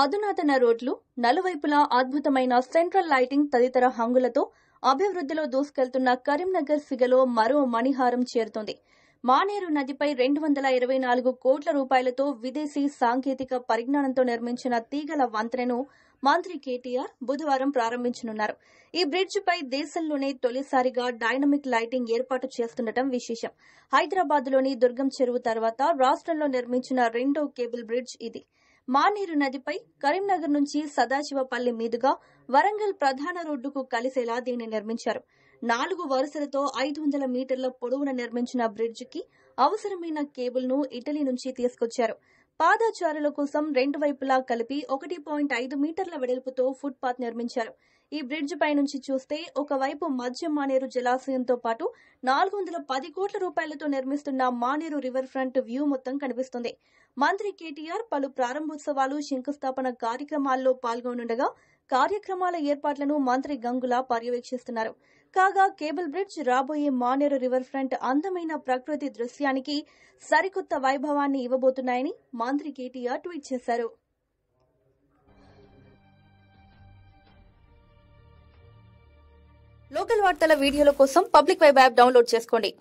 అధునాతన రోడ్లు నలువైపులా అద్భుతమైన సెంట్రల్ లైటింగ్ తదితర హంగులతో అభివృద్ధిలో దూసుకెళ్తున్న కరీంనగర్ సిగలో మరో మణిహారం చేరుతోంది మానేరు నదిపై రెండు వందల ఇరవై నాలుగు కోట్ల రూపాయలతో విదేశీ సాంకేతిక పరిజ్ఞానంతో నిర్మించిన తీగల వంతెనను మంత్రి కేటీఆర్ బుధవారం ప్రారంభించనున్నారు ఈ బ్రిడ్జిపై దేశంలోనే తొలిసారిగా డైనమిక్ లైటింగ్ ఏర్పాటు చేస్తుండటం విశేషం హైదరాబాద్లోని దుర్గం చెరువు తర్వాత రాష్టంలో నిర్మించిన రెండో కేబుల్ బ్రిడ్జ్ ఇది మానేరు నదిపై కరీంనగర్ నుంచి సదాశివపల్లి మీదుగా వరంగల్ ప్రధాన రోడ్డుకు కలిసేలా దీన్ని నిర్మించారు నాలుగు వరుసలతో ఐదు వందల మీటర్ల పొడవున నిర్మించిన బ్రిడ్జికి అవసరమైన కేబుల్ ను ఇటలీ నుంచి తీసుకొచ్చారు పాదచారుల కోసం రెండు వైపులా కలిపి ఒకటి పాయింట్ ఐదు మీటర్ల వెడల్పుతో ఫుట్పాత్ నిర్మించారు ఈ బ్రిడ్జ్ పై నుంచి చూస్తే ఒకవైపు మధ్య మానేరు జలాశయంతో పాటు నాలుగు వందల పది కోట్ల రూపాయలతో నిర్మిస్తున్న మానేరు రివర్ ఫ్రంట్ వ్యూ మొత్తం కనిపిస్తుంది మంత్రి కేటీఆర్ పలు ప్రారంభోత్సవాలు శంకుస్థాపన కార్యక్రమాల్లో పాల్గొనుండగా కార్యక్రమాల ఏర్పాట్లను మంత్రి గంగుల పర్యవేక్షిస్తున్నారు కాగా కేబుల్ బ్రిడ్జ్ రాబోయే మానేరు రివర్ ఫ్రంట్ అందమైన ప్రకృతి దృశ్యానికి సరికొత్త వైభవాన్ని ఇవ్వబోతున్నాయని మంత్రి కేటీఆర్ ట్వీట్ చేశారు లోకల్ వార్తల వీడియోల కోసం పబ్లిక్ వైబ్ యాప్ డౌన్లోడ్ చేసుకోండి